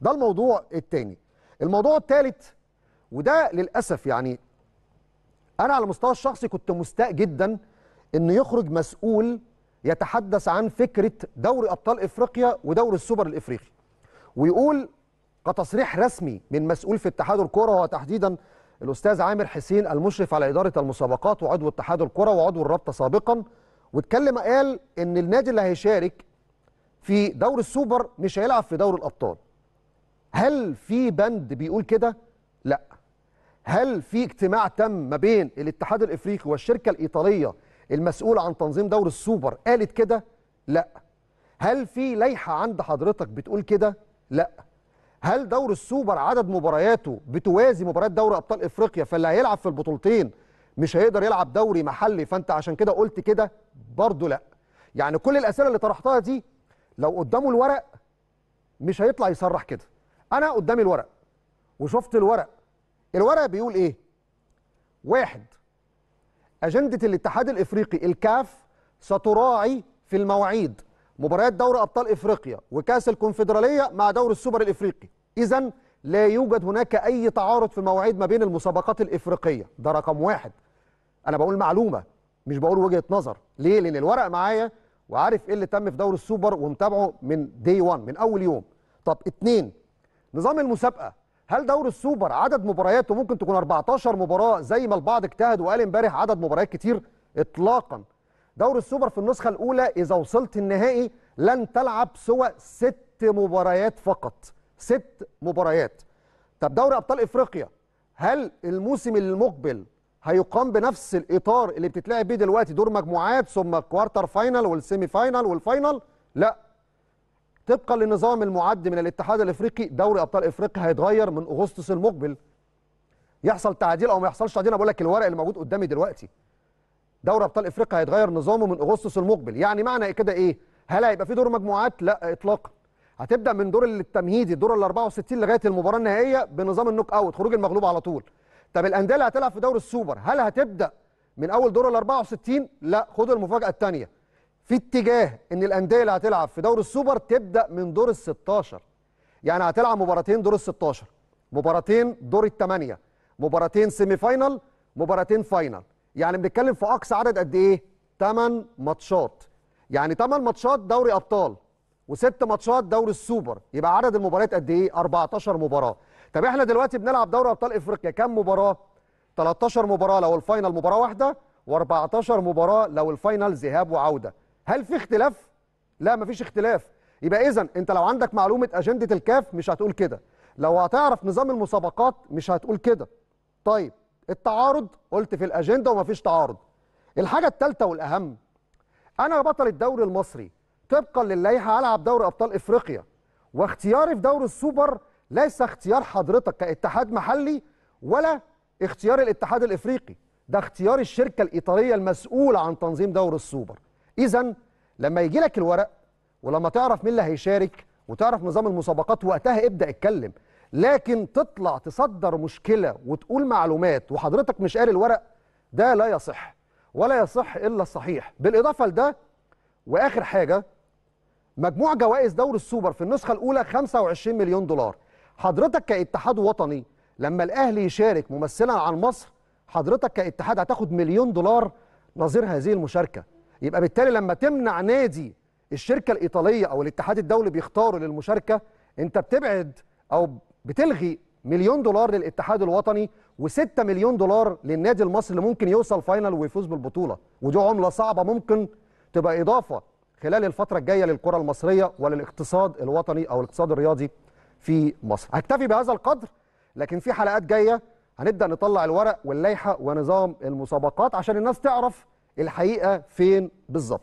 ده الموضوع الثاني الموضوع الثالث وده للاسف يعني انا على المستوى الشخصي كنت مستاء جدا ان يخرج مسؤول يتحدث عن فكره دوري ابطال افريقيا ودوري السوبر الافريقي ويقول كتصريح رسمي من مسؤول في اتحاد الكره هو تحديدا الاستاذ عامر حسين المشرف على اداره المسابقات وعضو اتحاد الكره وعضو الرابطه سابقا واتكلم قال ان النادي اللي هيشارك في دوري السوبر مش هيلعب في دوري الابطال هل في بند بيقول كده؟ لا هل في اجتماع تم ما بين الاتحاد الافريقي والشركه الايطاليه المسؤوله عن تنظيم دوري السوبر قالت كده؟ لا هل في لائحه عند حضرتك بتقول كده؟ لا هل دوري السوبر عدد مبارياته بتوازي مباريات دوري ابطال افريقيا فاللي هيلعب في البطولتين مش هيقدر يلعب دوري محلي فانت عشان كده قلت كده؟ برضه لا يعني كل الاسئله اللي طرحتها دي لو قدامه الورق مش هيطلع يصرح كده انا قدامي الورق وشفت الورق الورق بيقول ايه واحد اجنده الاتحاد الافريقي الكاف ستراعي في المواعيد مباريات دوري ابطال افريقيا وكاس الكونفدراليه مع دوري السوبر الافريقي اذا لا يوجد هناك اي تعارض في المواعيد ما بين المسابقات الافريقيه ده رقم واحد انا بقول معلومه مش بقول وجهه نظر ليه لان الورق معايا وعارف ايه اللي تم في دوري السوبر ومتابعه من دي 1 من اول يوم طب اتنين نظام المسابقه هل دور السوبر عدد مبارياته ممكن تكون 14 مباراه زي ما البعض اجتهد وقال امبارح عدد مباريات كتير اطلاقا دور السوبر في النسخه الاولى اذا وصلت النهائي لن تلعب سوى ست مباريات فقط ست مباريات طب دوري ابطال افريقيا هل الموسم المقبل هيقام بنفس الاطار اللي بتتلعب بيه دلوقتي دور مجموعات ثم كوارتر فاينل والسيمي فاينل والفاينل لا طبقا للنظام المعد من الاتحاد الافريقي دوري ابطال افريقيا هيتغير من اغسطس المقبل يحصل تعديل او ما يحصلش تعديل انا بقول لك الورق اللي موجود قدامي دلوقتي دوري ابطال افريقيا هيتغير نظامه من اغسطس المقبل يعني معنى إيه كده ايه هل هيبقى في دور مجموعات لا اطلاقا هتبدا من دور التمهيدي الدور ال 64 لغايه المباراه النهائيه بنظام النوك اوت خروج المغلوب على طول طب الانديه اللي هتلعب في دوري السوبر هل هتبدا من اول دور ال 64 لا خد المفاجاه الثانيه في اتجاه ان الانديه اللي هتلعب في دوري السوبر تبدا من دور ال 16 يعني هتلعب مباراتين دور ال 16 مباراتين دور الثمانيه مباراتين سيمي فاينل مباراتين فاينل يعني بنتكلم في اقصى عدد قد ايه 8 ماتشات يعني 8 ماتشات دوري ابطال وست ماتشات دوري السوبر يبقى عدد المباريات قد ايه 14 مباراه طب احنا دلوقتي بنلعب دوري ابطال افريقيا كام مباراه 13 مباراه لو الفاينل مباراه واحده و14 مباراه لو الفاينل ذهاب وعوده هل في اختلاف لا مفيش اختلاف يبقى اذا انت لو عندك معلومه اجنده الكاف مش هتقول كده لو هتعرف نظام المسابقات مش هتقول كده طيب التعارض قلت في الاجنده ومفيش تعارض الحاجه الثالثه والاهم انا بطل الدوري المصري طبقا للائحه هلعب دوري ابطال افريقيا واختياري في دوري السوبر ليس اختيار حضرتك كاتحاد محلي ولا اختيار الاتحاد الافريقي ده اختيار الشركه الايطاليه المسؤوله عن تنظيم دوري السوبر إذا لما يجي لك الورق ولما تعرف مين اللي هيشارك وتعرف نظام المسابقات وقتها ابدأ اتكلم لكن تطلع تصدر مشكلة وتقول معلومات وحضرتك مش قاري الورق ده لا يصح ولا يصح إلا الصحيح بالإضافة لده وآخر حاجة مجموع جوائز دوري السوبر في النسخة الأولى 25 مليون دولار حضرتك كاتحاد وطني لما الأهلي يشارك ممثلا عن مصر حضرتك كاتحاد هتاخد مليون دولار نظير هذه المشاركة يبقى بالتالي لما تمنع نادي الشركه الايطاليه او الاتحاد الدولي بيختاره للمشاركه انت بتبعد او بتلغي مليون دولار للاتحاد الوطني و6 مليون دولار للنادي المصري اللي ممكن يوصل فاينل ويفوز بالبطوله ودي عمله صعبه ممكن تبقى اضافه خلال الفتره الجايه للكره المصريه وللاقتصاد الوطني او الاقتصاد الرياضي في مصر هكتفي بهذا القدر لكن في حلقات جايه هنبدا نطلع الورق واللائحه ونظام المسابقات عشان الناس تعرف الحقيقه فين بالظبط